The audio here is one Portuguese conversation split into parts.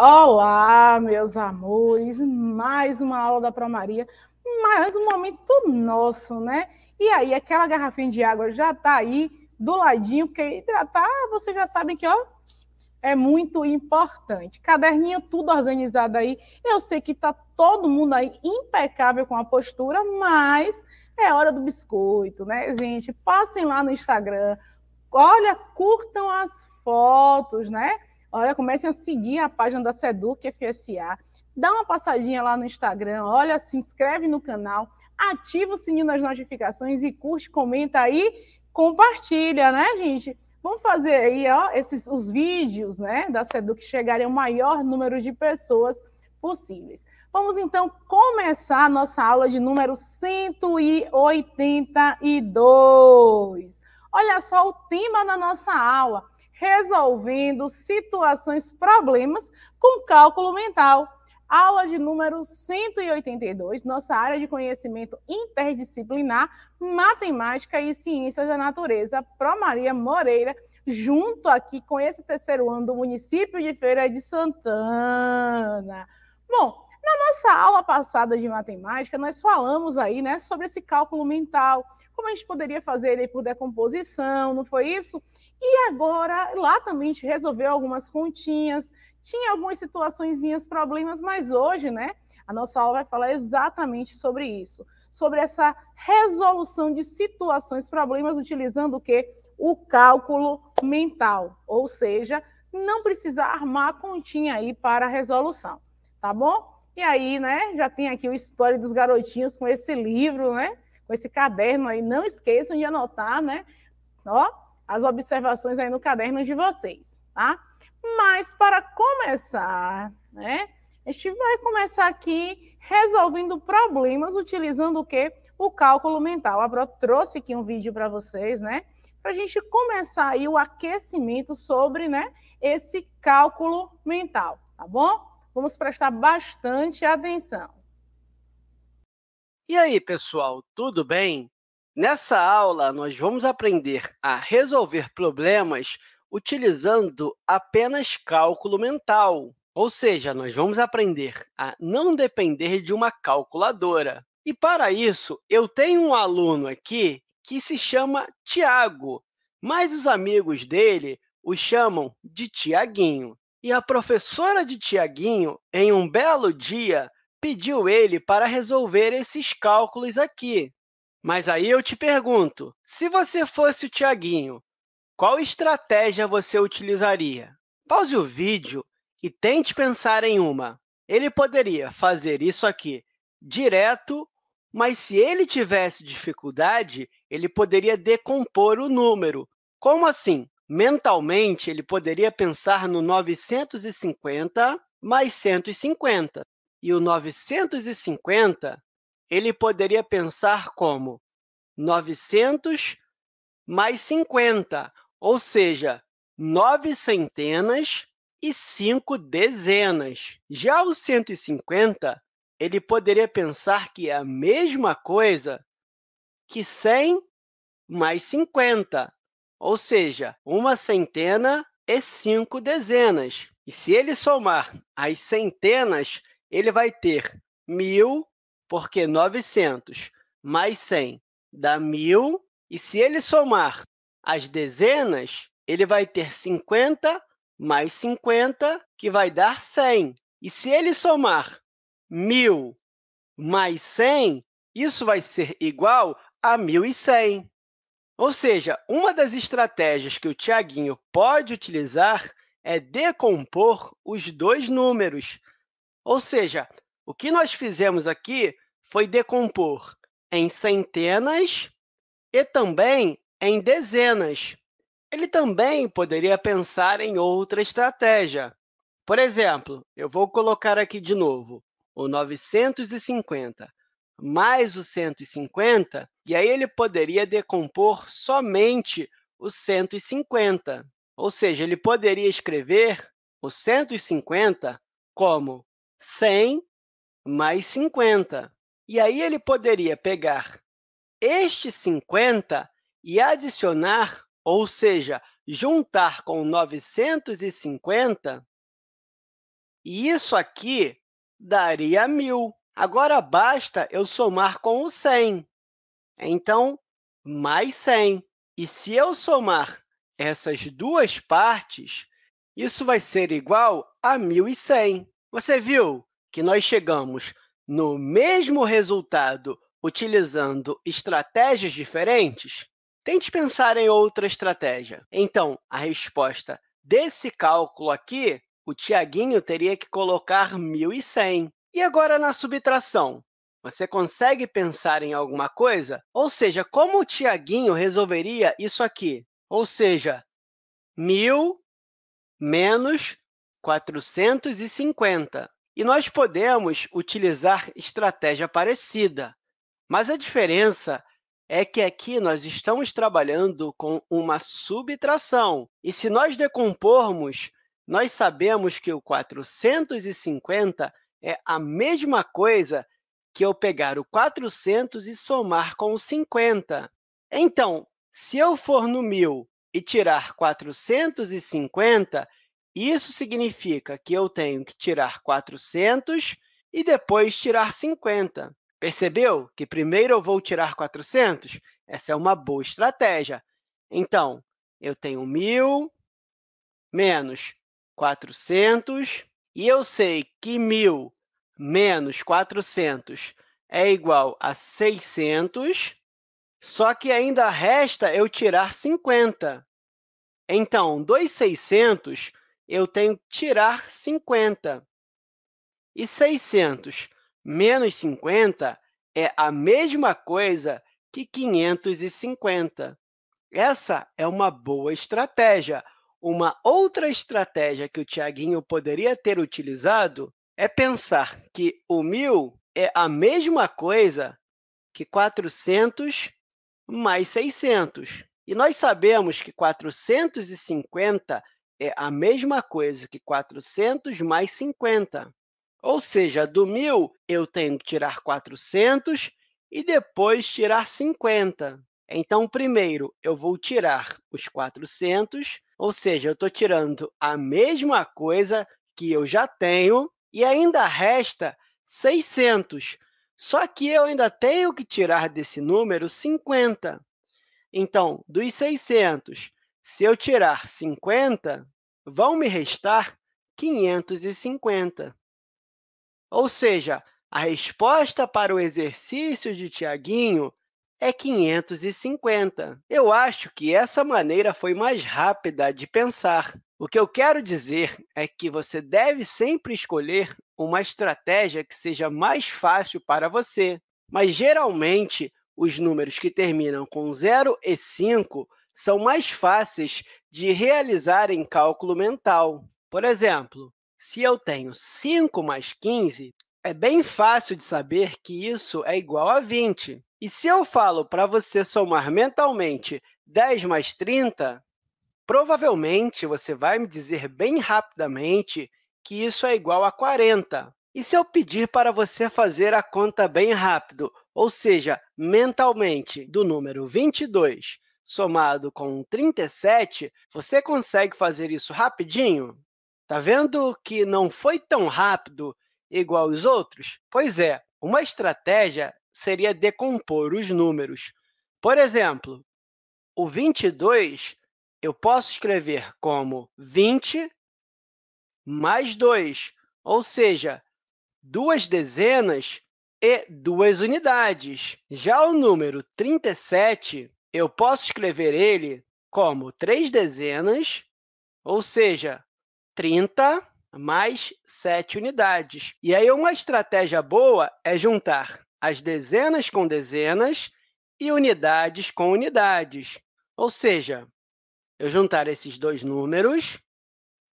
Olá, meus amores, mais uma aula da Promaria, mais um momento nosso, né? E aí, aquela garrafinha de água já tá aí do ladinho, porque hidratar, vocês já sabem que, ó, é muito importante. Caderninho tudo organizado aí. Eu sei que tá todo mundo aí impecável com a postura, mas é hora do biscoito, né, gente? Passem lá no Instagram, olha, curtam as fotos, né? Olha, comecem a seguir a página da Seduc FSA. Dá uma passadinha lá no Instagram, olha, se inscreve no canal, ativa o sininho das notificações e curte, comenta aí, compartilha, né, gente? Vamos fazer aí, ó, esses os vídeos, né, da Seduc chegarem ao maior número de pessoas possíveis. Vamos então começar a nossa aula de número 182. Olha só o tema da nossa aula resolvendo situações, problemas com cálculo mental. Aula de número 182, nossa área de conhecimento interdisciplinar, matemática e ciências da natureza, Pro Maria Moreira, junto aqui com esse terceiro ano do município de Feira de Santana. Bom, na nossa aula passada de matemática, nós falamos aí, né, sobre esse cálculo mental, como a gente poderia fazer ele por decomposição, não foi isso? E agora, lá também a gente resolveu algumas continhas, tinha algumas situações, problemas, mas hoje, né, a nossa aula vai falar exatamente sobre isso, sobre essa resolução de situações, problemas, utilizando o quê? O cálculo mental, ou seja, não precisar armar a continha aí para a resolução, tá bom? E aí, né, já tem aqui o spoiler dos garotinhos com esse livro, né? Com esse caderno aí. Não esqueçam de anotar, né? Ó, as observações aí no caderno de vocês, tá? Mas para começar, né? A gente vai começar aqui resolvendo problemas utilizando o quê? O cálculo mental. A Bro trouxe aqui um vídeo para vocês, né? Para a gente começar aí o aquecimento sobre, né? Esse cálculo mental, tá bom? Vamos prestar bastante atenção. E aí, pessoal, tudo bem? Nessa aula, nós vamos aprender a resolver problemas utilizando apenas cálculo mental. Ou seja, nós vamos aprender a não depender de uma calculadora. E para isso, eu tenho um aluno aqui que se chama Tiago, mas os amigos dele o chamam de Tiaguinho. E a professora de Tiaguinho, em um belo dia, pediu ele para resolver esses cálculos aqui. Mas aí eu te pergunto: se você fosse o Tiaguinho, qual estratégia você utilizaria? Pause o vídeo e tente pensar em uma. Ele poderia fazer isso aqui direto, mas se ele tivesse dificuldade, ele poderia decompor o número. Como assim? Mentalmente, ele poderia pensar no 950 mais 150. E o 950 ele poderia pensar como 900 mais 50, ou seja, nove centenas e cinco dezenas. Já o 150, ele poderia pensar que é a mesma coisa que 100 mais 50, ou seja, uma centena e cinco dezenas. E se ele somar as centenas, ele vai ter 1.000, porque 900 mais 100 dá 1.000. E se ele somar as dezenas, ele vai ter 50 mais 50, que vai dar 100. E se ele somar 1.000 mais 100, isso vai ser igual a 1.100. Ou seja, uma das estratégias que o Tiaguinho pode utilizar é decompor os dois números. Ou seja, o que nós fizemos aqui foi decompor em centenas e também em dezenas. Ele também poderia pensar em outra estratégia. Por exemplo, eu vou colocar aqui de novo o 950 mais o 150 e aí ele poderia decompor somente os 150. Ou seja, ele poderia escrever o 150 como 100 mais 50. E aí ele poderia pegar este 50 e adicionar, ou seja, juntar com 950, e isso aqui daria 1.000. Agora basta eu somar com o 100. Então, mais 100. E se eu somar essas duas partes, isso vai ser igual a 1.100. Você viu que nós chegamos no mesmo resultado utilizando estratégias diferentes? Tente pensar em outra estratégia. Então, a resposta desse cálculo aqui, o Tiaguinho teria que colocar 1.100. E agora na subtração? Você consegue pensar em alguma coisa? Ou seja, como o Tiaguinho resolveria isso aqui? Ou seja, 1000 menos 450. E nós podemos utilizar estratégia parecida, mas a diferença é que aqui nós estamos trabalhando com uma subtração. E se nós decompormos, nós sabemos que o 450 é a mesma coisa que eu pegar o 400 e somar com 50. Então, se eu for no 1000 e tirar 450, isso significa que eu tenho que tirar 400 e depois tirar 50. Percebeu que primeiro eu vou tirar 400? Essa é uma boa estratégia. Então, eu tenho 1.000 menos 400 e eu sei que 1.000 menos 400 é igual a 600, só que ainda resta eu tirar 50. Então, 2,600, 600, eu tenho que tirar 50. E 600 menos 50 é a mesma coisa que 550. Essa é uma boa estratégia. Uma outra estratégia que o Tiaguinho poderia ter utilizado é pensar que o 1.000 é a mesma coisa que 400 mais 600. E nós sabemos que 450 é a mesma coisa que 400 mais 50. Ou seja, do 1.000 eu tenho que tirar 400 e depois tirar 50. Então, primeiro eu vou tirar os 400, ou seja, eu estou tirando a mesma coisa que eu já tenho e ainda resta 600. Só que eu ainda tenho que tirar desse número 50. Então, dos 600, se eu tirar 50, vão me restar 550. Ou seja, a resposta para o exercício de Tiaguinho é 550. Eu acho que essa maneira foi mais rápida de pensar. O que eu quero dizer é que você deve sempre escolher uma estratégia que seja mais fácil para você, mas geralmente os números que terminam com 0 e 5 são mais fáceis de realizar em cálculo mental. Por exemplo, se eu tenho 5 mais 15, é bem fácil de saber que isso é igual a 20. E se eu falo para você somar mentalmente 10 mais 30, provavelmente você vai me dizer bem rapidamente que isso é igual a 40. E se eu pedir para você fazer a conta bem rápido, ou seja, mentalmente, do número 22 somado com 37, você consegue fazer isso rapidinho? Tá vendo que não foi tão rápido igual os outros? Pois é, uma estratégia seria decompor os números. Por exemplo, o 22 eu posso escrever como 20 mais 2, ou seja, duas dezenas e duas unidades. Já o número 37, eu posso escrever ele como três dezenas, ou seja, 30 mais 7 unidades. E aí uma estratégia boa é juntar as dezenas com dezenas e unidades com unidades. Ou seja, eu juntar esses dois números,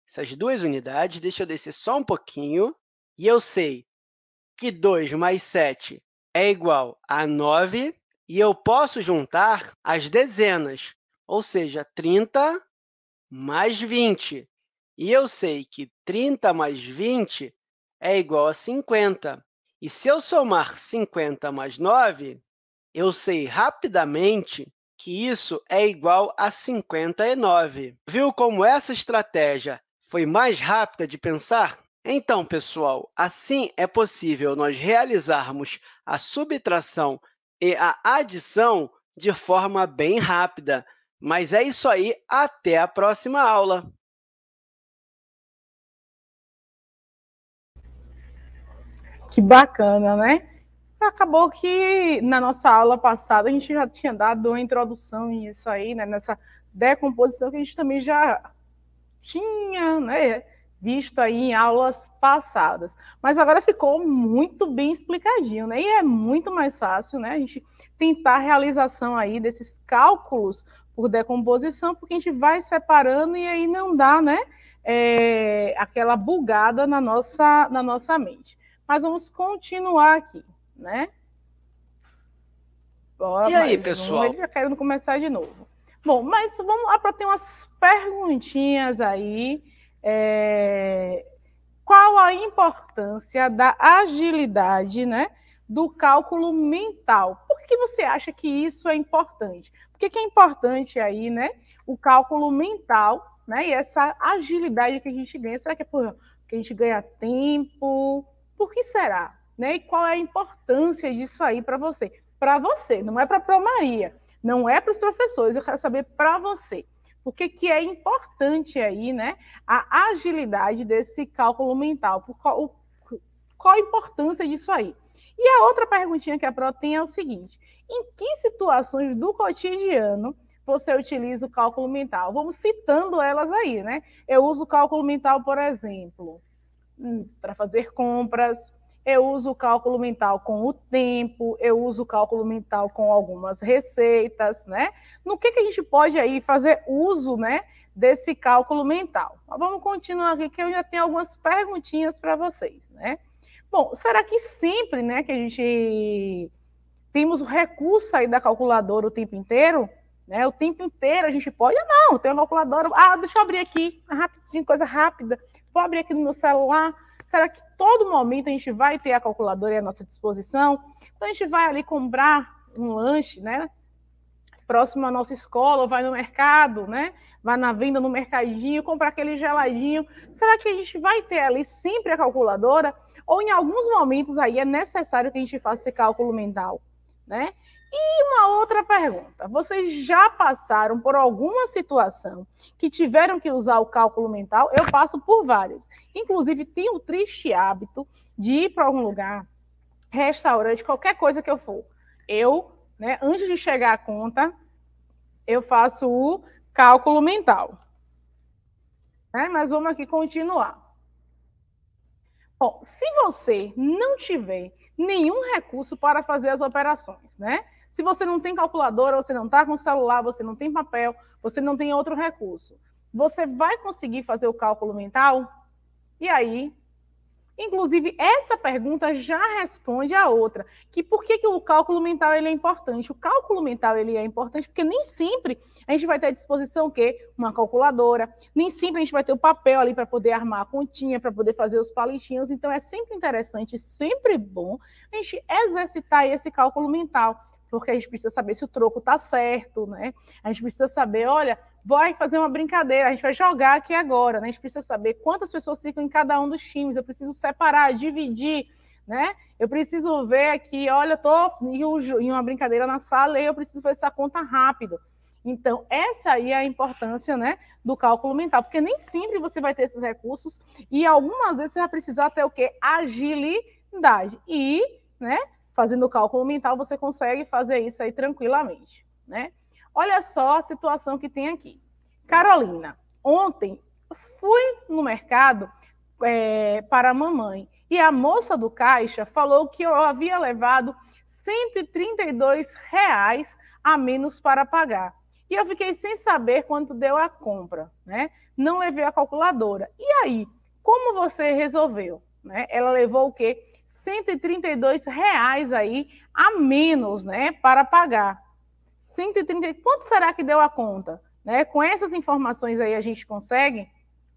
essas duas unidades, deixa eu descer só um pouquinho, e eu sei que 2 mais 7 é igual a 9, e eu posso juntar as dezenas, ou seja, 30 mais 20. E eu sei que 30 mais 20 é igual a 50. E se eu somar 50 mais 9, eu sei rapidamente que isso é igual a 59. Viu como essa estratégia foi mais rápida de pensar? Então, pessoal, assim é possível nós realizarmos a subtração e a adição de forma bem rápida. Mas é isso aí, até a próxima aula! que bacana, né? Acabou que na nossa aula passada a gente já tinha dado uma introdução nisso aí, né? Nessa decomposição que a gente também já tinha, né? Visto aí em aulas passadas. Mas agora ficou muito bem explicadinho, né? E é muito mais fácil, né? A gente tentar a realização aí desses cálculos por decomposição, porque a gente vai separando e aí não dá, né? É, aquela bugada na nossa, na nossa mente mas vamos continuar aqui, né? e aí, pessoal? Um, já querendo começar de novo. Bom, mas vamos lá para ter umas perguntinhas aí. É... Qual a importância da agilidade, né? Do cálculo mental. Por que você acha que isso é importante? Por que, que é importante aí, né? O cálculo mental, né? E essa agilidade que a gente ganha. Será que é por que a gente ganha tempo? Por que será? Né? E qual é a importância disso aí para você? Para você, não é para a Maria, não é para os professores, eu quero saber para você. Por que é importante aí, né, a agilidade desse cálculo mental, por qual, qual a importância disso aí? E a outra perguntinha que a Pro tem é o seguinte: em que situações do cotidiano você utiliza o cálculo mental? Vamos citando elas aí, né? Eu uso o cálculo mental, por exemplo, para fazer compras, eu uso o cálculo mental com o tempo, eu uso o cálculo mental com algumas receitas, né? No que, que a gente pode aí fazer uso, né, desse cálculo mental? Mas vamos continuar aqui que eu ainda tenho algumas perguntinhas para vocês, né? Bom, será que sempre, né, que a gente temos o recurso aí da calculadora o tempo inteiro? Né? O tempo inteiro a gente pode, ou ah, não, tem uma calculadora, ah, deixa eu abrir aqui, rapidinho, coisa rápida vou abrir aqui no meu celular, será que todo momento a gente vai ter a calculadora à nossa disposição? Então a gente vai ali comprar um lanche, né? Próximo à nossa escola, ou vai no mercado, né? Vai na venda no mercadinho, comprar aquele geladinho. Será que a gente vai ter ali sempre a calculadora? Ou em alguns momentos aí é necessário que a gente faça esse cálculo mental, né? E uma outra pergunta: vocês já passaram por alguma situação que tiveram que usar o cálculo mental? Eu passo por várias. Inclusive, tenho o triste hábito de ir para algum lugar, restaurante, qualquer coisa que eu for. Eu, né, antes de chegar à conta, eu faço o cálculo mental. Né, mas vamos aqui continuar. Bom, se você não tiver nenhum recurso para fazer as operações, né? Se você não tem calculadora, você não está com celular, você não tem papel, você não tem outro recurso. Você vai conseguir fazer o cálculo mental? E aí, Inclusive, essa pergunta já responde a outra, que por que, que o cálculo mental ele é importante? O cálculo mental ele é importante porque nem sempre a gente vai ter à disposição o quê? Uma calculadora, nem sempre a gente vai ter o papel ali para poder armar a continha, para poder fazer os palitinhos. Então, é sempre interessante, sempre bom a gente exercitar esse cálculo mental, porque a gente precisa saber se o troco está certo, né? A gente precisa saber, olha, vai fazer uma brincadeira, a gente vai jogar aqui agora, né? A gente precisa saber quantas pessoas ficam em cada um dos times, eu preciso separar, dividir, né? Eu preciso ver aqui, olha, estou em uma brincadeira na sala e eu preciso fazer essa conta rápido. Então, essa aí é a importância né, do cálculo mental, porque nem sempre você vai ter esses recursos e algumas vezes você vai precisar ter o quê? Agilidade. E, né, fazendo o cálculo mental, você consegue fazer isso aí tranquilamente, né? Olha só a situação que tem aqui. Carolina, ontem fui no mercado é, para a mamãe e a moça do caixa falou que eu havia levado 132 reais a menos para pagar. E eu fiquei sem saber quanto deu a compra, né? Não levei a calculadora. E aí, como você resolveu? Né? Ela levou o quê? 132 reais aí a menos, né, para pagar. 130, quanto será que deu a conta? Né? Com essas informações aí a gente consegue?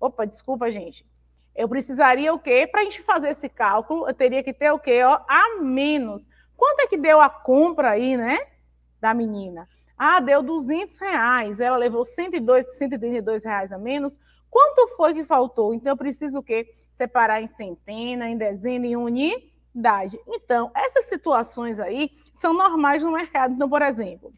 Opa, desculpa, gente. Eu precisaria o quê? Para a gente fazer esse cálculo, eu teria que ter o quê? Ó, a menos. Quanto é que deu a compra aí, né? Da menina. Ah, deu 200 reais. Ela levou 102, 132 reais a menos. Quanto foi que faltou? Então, eu preciso o quê? separar em centena, em dezena, em unidade. Então, essas situações aí são normais no mercado. Então, por exemplo,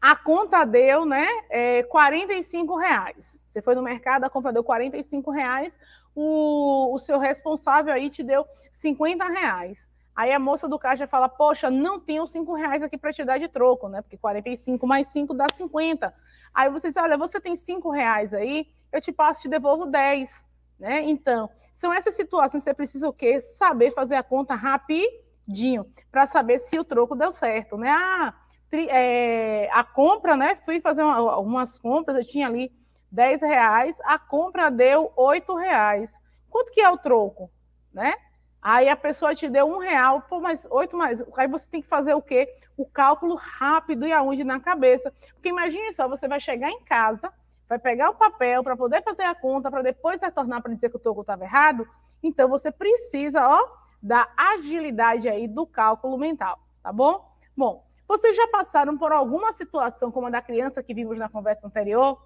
a conta deu, né, é, 45 reais. Você foi no mercado, a compra deu 45 reais, o, o seu responsável aí te deu 50 reais. Aí a moça do caixa fala, poxa, não tenho 5 reais aqui para te dar de troco, né, porque 45 mais 5 dá 50. Aí você diz, olha, você tem 5 reais aí, eu te passo, te devolvo 10. Né? Então, são essas situações que você precisa o quê? Saber fazer a conta rapidinho para saber se o troco deu certo, né? Ah, tri, é, a compra, né? Fui fazer uma, compras, eu tinha ali 10 reais, a compra deu 8 reais. Quanto que é o troco, né? Aí a pessoa te deu um real, pô, mas oito mais. Aí você tem que fazer o quê? O cálculo rápido e aonde na cabeça. Porque imagine só, você vai chegar em casa, vai pegar o papel para poder fazer a conta, para depois retornar para dizer que o toco estava errado, então você precisa, ó, da agilidade aí do cálculo mental, tá bom? Bom, vocês já passaram por alguma situação como a da criança que vimos na conversa anterior?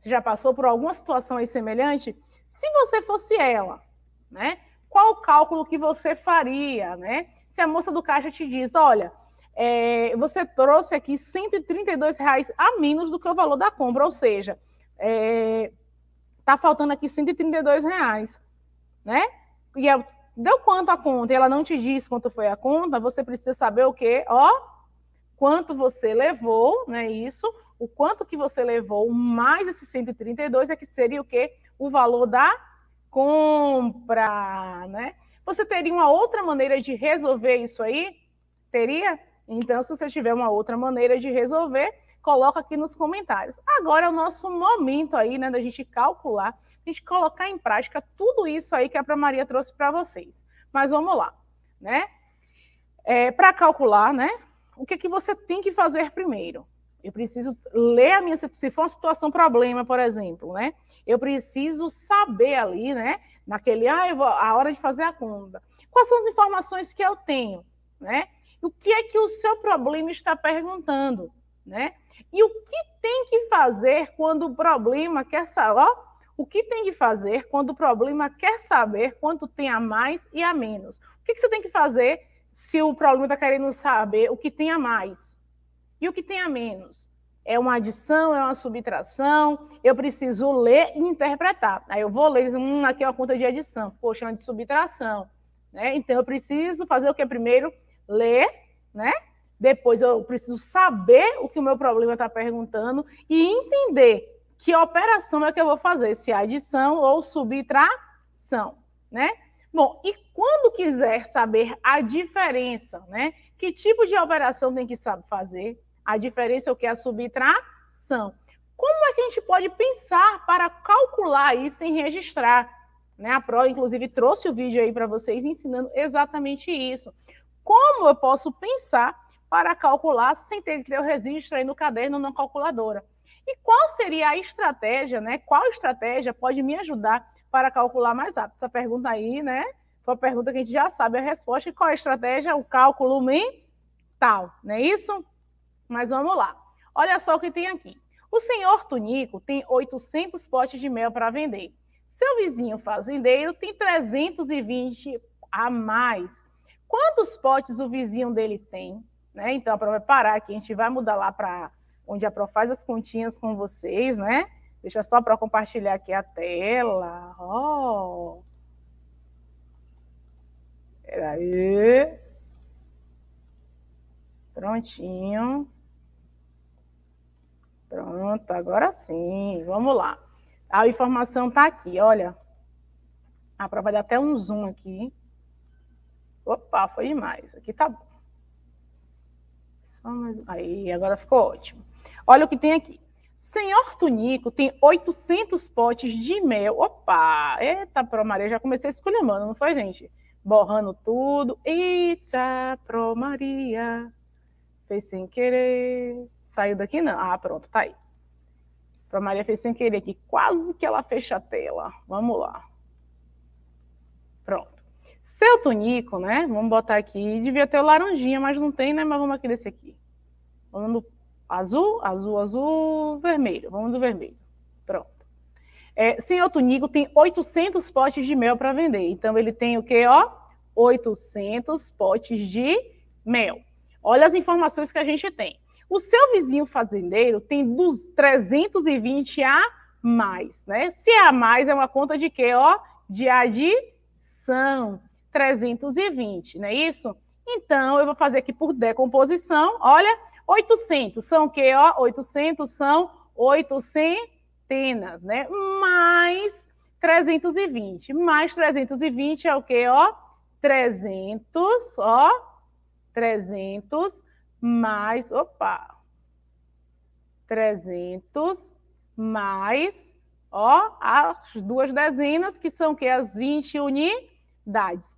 Você já passou por alguma situação aí semelhante? Se você fosse ela, né? Qual o cálculo que você faria, né? Se a moça do caixa te diz, olha, é, você trouxe aqui 132 reais a menos do que o valor da compra, ou seja, está é, tá faltando aqui 132 reais, né? E é, deu quanto a conta? E ela não te disse quanto foi a conta. Você precisa saber o quê? Ó, quanto você levou, né? Isso, o quanto que você levou mais esse 132 é que seria o quê? O valor da compra, né? Você teria uma outra maneira de resolver isso aí? Teria? Então, se você tiver uma outra maneira de resolver, coloca aqui nos comentários. Agora é o nosso momento aí, né, da gente calcular, a gente colocar em prática tudo isso aí que a Pra Maria trouxe para vocês. Mas vamos lá, né? É, para calcular, né? O que é que você tem que fazer primeiro? Eu preciso ler a minha se for uma situação problema, por exemplo, né? Eu preciso saber ali, né? Naquele ah, vou, a hora de fazer a conta. Quais são as informações que eu tenho? né? O que é que o seu problema está perguntando, né? E o que tem que fazer quando o problema quer saber, ó, o que tem que fazer quando o problema quer saber quanto tem a mais e a menos? O que, que você tem que fazer se o problema está querendo saber o que tem a mais e o que tem a menos? É uma adição, é uma subtração, eu preciso ler e interpretar. Aí eu vou ler, hum, aqui é uma conta de adição, poxa, é uma de subtração. Né? Então eu preciso fazer o que primeiro? ler, né? Depois eu preciso saber o que o meu problema está perguntando e entender que operação é que eu vou fazer, se é adição ou subtração, né? Bom, e quando quiser saber a diferença, né? Que tipo de operação tem que saber fazer? A diferença é o que é a subtração. Como é que a gente pode pensar para calcular isso em registrar? Né? A Pro, inclusive, trouxe o vídeo aí para vocês ensinando exatamente isso. Como eu posso pensar para calcular sem ter que ter o registro aí no caderno na calculadora? E qual seria a estratégia, né? Qual estratégia pode me ajudar para calcular mais rápido? Essa pergunta aí, né? Foi uma pergunta que a gente já sabe a resposta. E qual a estratégia? O cálculo mental, não é isso? Mas vamos lá. Olha só o que tem aqui. O senhor Tunico tem 800 potes de mel para vender. Seu vizinho fazendeiro tem 320 a mais quantos potes o vizinho dele tem, né? Então, para é parar aqui, a gente vai mudar lá para onde a Pro faz as continhas com vocês, né? Deixa só para compartilhar aqui a tela. Oh. Peraí. Prontinho. Pronto, agora sim. Vamos lá. A informação está aqui, olha. A prova vai dar até um zoom aqui. Opa, foi demais. Aqui tá bom. Mais... Aí, agora ficou ótimo. Olha o que tem aqui. Senhor Tunico tem 800 potes de mel. Opa! Eita, Promaria, Maria, já comecei escolhendo, não foi, gente? Borrando tudo. Eita, Promaria. Maria. Fez sem querer. Saiu daqui não? Ah, pronto, tá aí. Promaria Maria fez sem querer aqui. Quase que ela fecha a tela. Vamos lá. Seu Tonico, né? Vamos botar aqui. Devia ter o laranjinha, mas não tem, né? Mas vamos aqui desse aqui. Vamos no azul, azul, azul, vermelho. Vamos do vermelho. Pronto. É, senhor Tunico tem 800 potes de mel para vender. Então, ele tem o quê, ó? 800 potes de mel. Olha as informações que a gente tem. O seu vizinho fazendeiro tem dos 320 a mais, né? Se é a mais, é uma conta de quê, ó? De adição. 320, não é isso? Então, eu vou fazer aqui por decomposição, olha, 800 são o quê? Ó, 800 são 8 centenas, né? Mais 320, mais 320 é o quê? Ó, 300, ó, 300 mais, opa, 300 mais, ó, as duas dezenas, que são o quê? As 20 unidades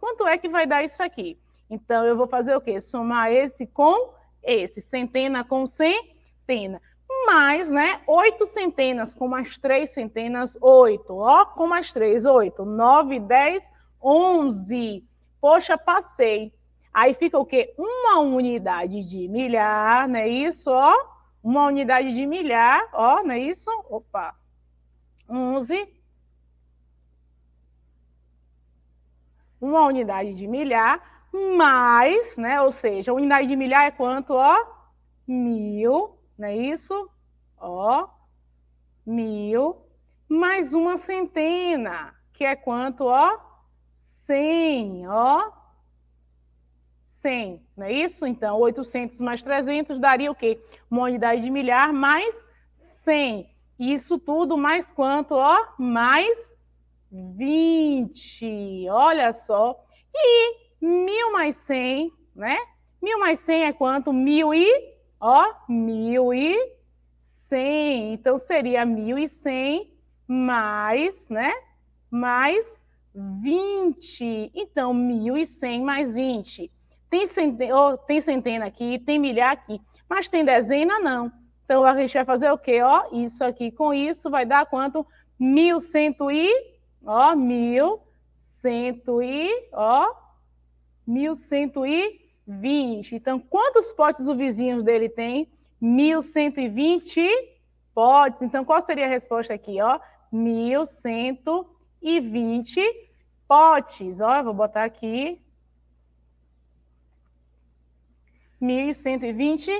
Quanto é que vai dar isso aqui? Então, eu vou fazer o quê? Somar esse com esse, centena com centena. Mais, né, oito centenas com mais três centenas, oito. Ó, com mais três, oito. Nove, dez, onze. Poxa, passei. Aí fica o quê? Uma unidade de milhar, não é isso? Ó, uma unidade de milhar, ó, não é isso? Opa, onze uma unidade de milhar mais, né? Ou seja, a unidade de milhar é quanto? Ó, mil, não é isso? Ó, mil, mais uma centena, que é quanto? Ó, cem, ó, cem, não é isso? Então, 800 mais 300 daria o quê? Uma unidade de milhar mais 100. Isso tudo mais quanto? Ó, mais 20. Olha só. E mil mais cem, né? Mil mais cem é quanto? Mil e, ó, mil e cem. Então seria 1.100 mais, né? Mais 20. Então, 1.100 mais 20. Tem centena, oh, tem centena aqui, tem milhar aqui, mas tem dezena não. Então, a gente vai fazer o quê? Ó, isso aqui com isso vai dar quanto? 1100 e ó, mil cento e, ó, mil cento e vinte. Então, quantos potes o vizinho dele tem? Mil cento e vinte potes. Então, qual seria a resposta aqui, ó? Mil cento e vinte potes. Ó, vou botar aqui. Mil cento e vinte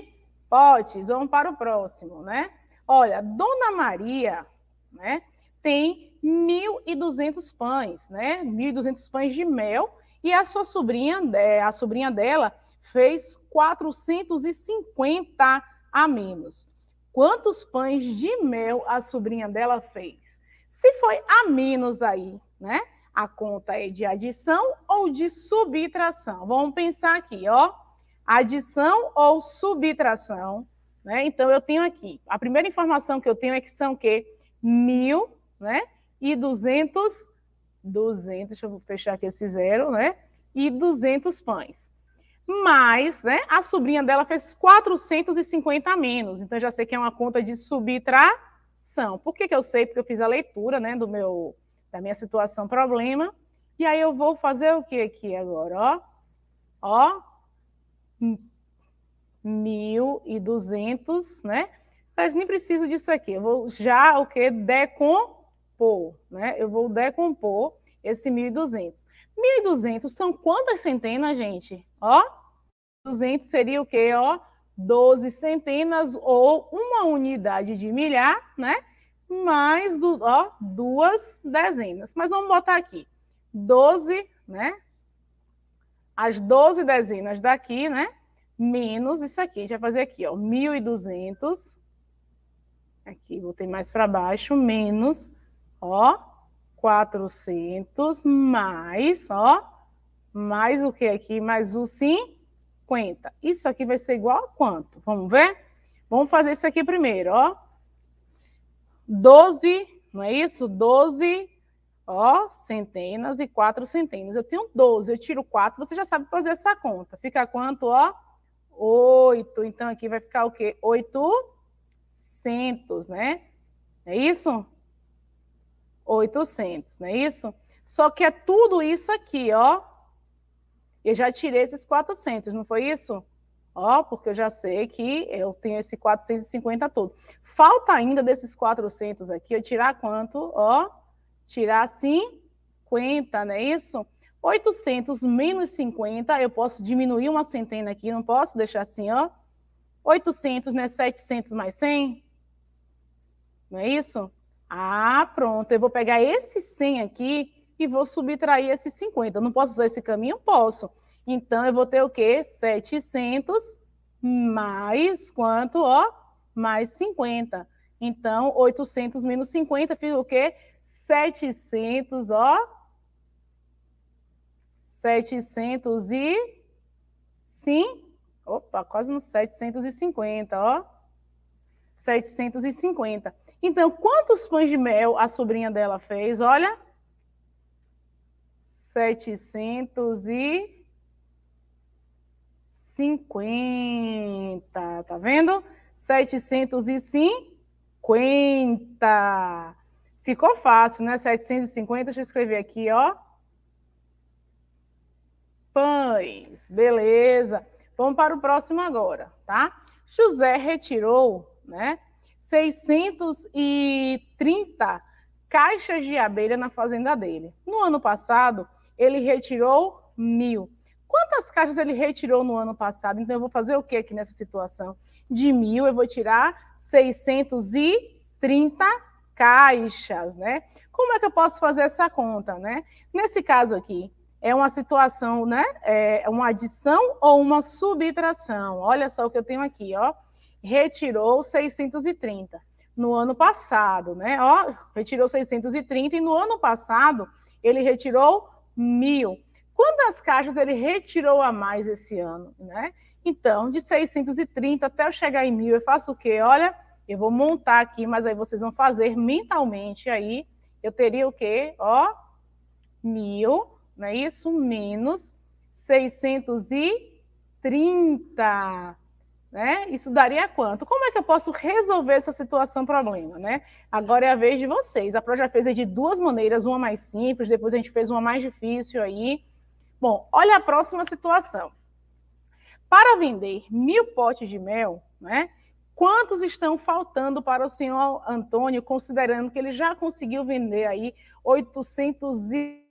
potes. Vamos para o próximo, né? Olha, Dona Maria, né? tem 1.200 pães, né? 1.200 pães de mel. E a sua sobrinha, a sobrinha dela, fez 450 a menos. Quantos pães de mel a sobrinha dela fez? Se foi a menos aí, né? A conta é de adição ou de subtração? Vamos pensar aqui, ó. Adição ou subtração, né? Então eu tenho aqui, a primeira informação que eu tenho é que são que mil né? E 200, 200, deixa eu fechar aqui esse zero, né? E 200 pães. Mas, né, a sobrinha dela fez 450 a menos. Então, já sei que é uma conta de subtração. Por que, que eu sei? Porque eu fiz a leitura, né, do meu, da minha situação problema. E aí eu vou fazer o que aqui agora, ó? Ó, 1.200, né? Mas nem preciso disso aqui. Eu vou já o que? Decom pôr, né? Eu vou decompor esse 1.200. 1.200 são quantas centenas, gente? Ó, 200 seria o quê? Ó, 12 centenas ou uma unidade de milhar, né? Mais do, ó, duas dezenas. Mas vamos botar aqui 12, né? As 12 dezenas daqui, né? Menos isso aqui. A gente vai fazer aqui, ó, 1.200. Aqui, botei mais para baixo, menos ó, 400 mais, ó, mais o que aqui? Mais o 50. Isso aqui vai ser igual a quanto? Vamos ver? Vamos fazer isso aqui primeiro, ó. 12, não é isso? 12, ó, centenas e 4 centenas. Eu tenho 12, eu tiro 4, você já sabe fazer essa conta. Fica quanto, ó? 8. Então aqui vai ficar o quê? 800, né? É isso? 800, não é isso? Só que é tudo isso aqui, ó. Eu já tirei esses 400, não foi isso? Ó, porque eu já sei que eu tenho esse 450 todo. Falta ainda desses 400 aqui, eu tirar quanto? Ó, tirar 50, não é isso? 800 menos 50, eu posso diminuir uma centena aqui, não posso deixar assim, ó. 800, né? 700 mais 100. Não é isso? Ah, pronto, eu vou pegar esse 100 aqui e vou subtrair esse 50. Não posso usar esse caminho? Posso. Então, eu vou ter o quê? 700 mais quanto, ó? Mais 50. Então, 800 menos 50 fica o quê? 700, ó. 700 e... Sim. Opa, quase no 750, ó. 750. Então, quantos pães de mel a sobrinha dela fez? Olha. 750. Tá vendo? 750. Ficou fácil, né? 750, deixa eu escrever aqui, ó. Pães, beleza. Vamos para o próximo agora, tá? José retirou né? 630 caixas de abelha na fazenda dele. No ano passado, ele retirou mil. Quantas caixas ele retirou no ano passado? Então, eu vou fazer o que aqui nessa situação? De mil, eu vou tirar 630 caixas, né? Como é que eu posso fazer essa conta, né? Nesse caso aqui, é uma situação, né? É uma adição ou uma subtração. Olha só o que eu tenho aqui, ó retirou 630 no ano passado, né? Ó, retirou 630 e no ano passado ele retirou mil. Quantas caixas ele retirou a mais esse ano, né? Então, de 630 até eu chegar em mil, eu faço o quê? Olha, eu vou montar aqui, mas aí vocês vão fazer mentalmente aí. Eu teria o quê? Ó, mil, não é isso? Menos 630 né? Isso daria quanto? Como é que eu posso resolver essa situação problema, né? Agora é a vez de vocês. A Pro já fez de duas maneiras, uma mais simples, depois a gente fez uma mais difícil aí. Bom, olha a próxima situação. Para vender mil potes de mel, né? Quantos estão faltando para o senhor Antônio, considerando que ele já conseguiu vender aí 800 e...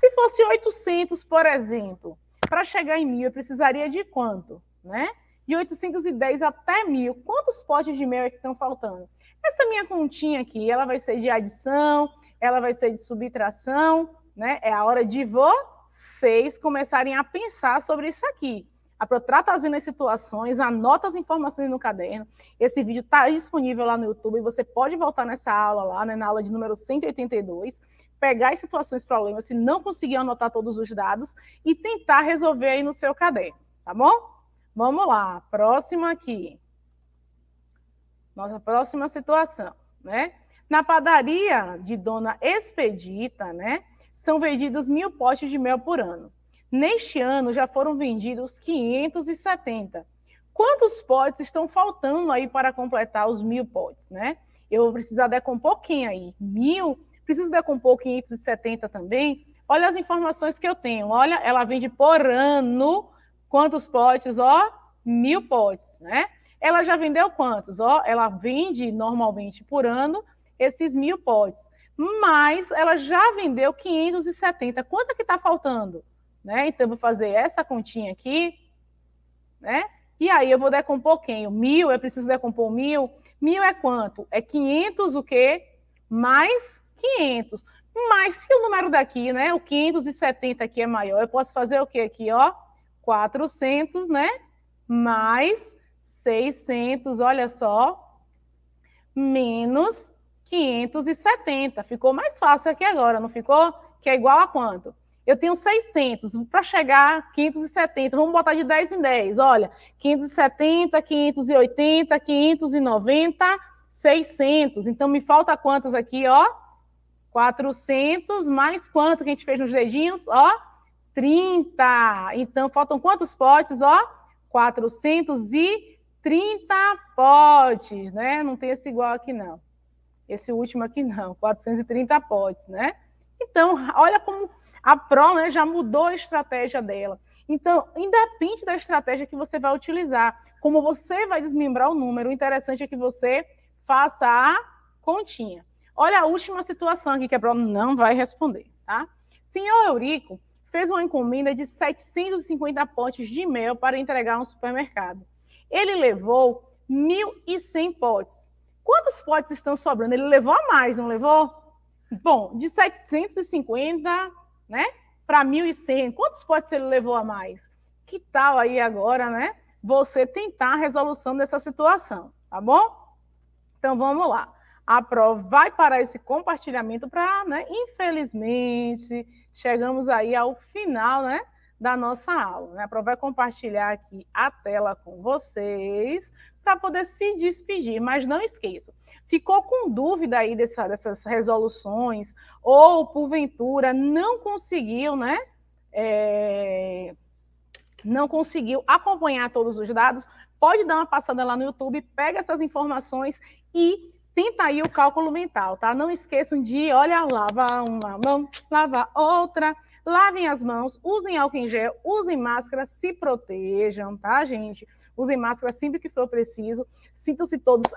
Se fosse 800, por exemplo, para chegar em mil, eu precisaria de quanto? né? De 810 até mil, Quantos potes de mel é que estão faltando? Essa minha continha aqui, ela vai ser de adição, ela vai ser de subtração, né? É a hora de vocês começarem a pensar sobre isso aqui. A trazendo as situações, anota as informações no caderno. Esse vídeo está disponível lá no YouTube e você pode voltar nessa aula lá, né, na aula de número 182, pegar as situações, problemas, se não conseguir anotar todos os dados e tentar resolver aí no seu caderno, tá bom? Vamos lá, próxima aqui. Nossa próxima situação, né? Na padaria de Dona Expedita, né, são vendidos mil potes de mel por ano. Neste ano já foram vendidos 570. Quantos potes estão faltando aí para completar os mil potes, né? Eu vou precisar decompor quem aí? Mil? Preciso decompor 570 também? Olha as informações que eu tenho. Olha, ela vende por ano Quantos potes? Ó, mil potes, né? Ela já vendeu quantos? Ó, ela vende normalmente por ano esses mil potes, mas ela já vendeu 570. Quanto é que está faltando? Né? Então, vou fazer essa continha aqui, né? E aí eu vou decompor quem? O mil, eu preciso decompor mil. Mil é quanto? É 500 o quê? Mais 500. Mas se o número daqui, né? O 570 aqui é maior, eu posso fazer o quê aqui, ó? 400, né? Mais 600, olha só, menos 570. Ficou mais fácil aqui agora, não ficou? Que é igual a quanto? Eu tenho 600, para chegar a 570, vamos botar de 10 em 10, olha, 570, 580, 590, 600. Então, me falta quantos aqui, ó? 400 mais quanto que a gente fez nos dedinhos, ó? 30. Então, faltam quantos potes, ó? 430 potes, né? Não tem esse igual aqui, não. Esse último aqui, não. 430 potes, né? Então, olha como a Pro né, já mudou a estratégia dela. Então, independe da estratégia que você vai utilizar, como você vai desmembrar o número, o interessante é que você faça a continha. Olha a última situação aqui que a Pro não vai responder, tá? Senhor Eurico, fez uma encomenda de 750 potes de mel para entregar a um supermercado. Ele levou 1.100 potes. Quantos potes estão sobrando? Ele levou a mais, não levou? Bom, de 750, né, para 1.100, quantos potes ele levou a mais? Que tal aí agora, né? Você tentar a resolução dessa situação, tá bom? Então vamos lá a Pro vai parar esse compartilhamento para, né, infelizmente, chegamos aí ao final, né, da nossa aula. Né? A Pro vai compartilhar aqui a tela com vocês para poder se despedir, mas não esqueça. Ficou com dúvida aí dessa, dessas resoluções ou porventura não conseguiu, né? É, não conseguiu acompanhar todos os dados? Pode dar uma passada lá no YouTube, pega essas informações e Tenta aí o cálculo mental, tá? Não esqueçam de, olha, lava uma mão, lava outra, lavem as mãos, usem álcool em gel, usem máscara, se protejam, tá, gente? Usem máscara sempre que for preciso. Sintam-se todos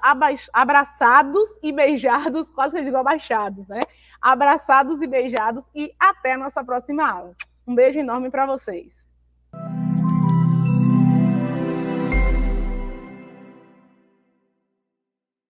abraçados e beijados, quase que eu digo abaixados, né? Abraçados e beijados e até a nossa próxima aula. Um beijo enorme para vocês.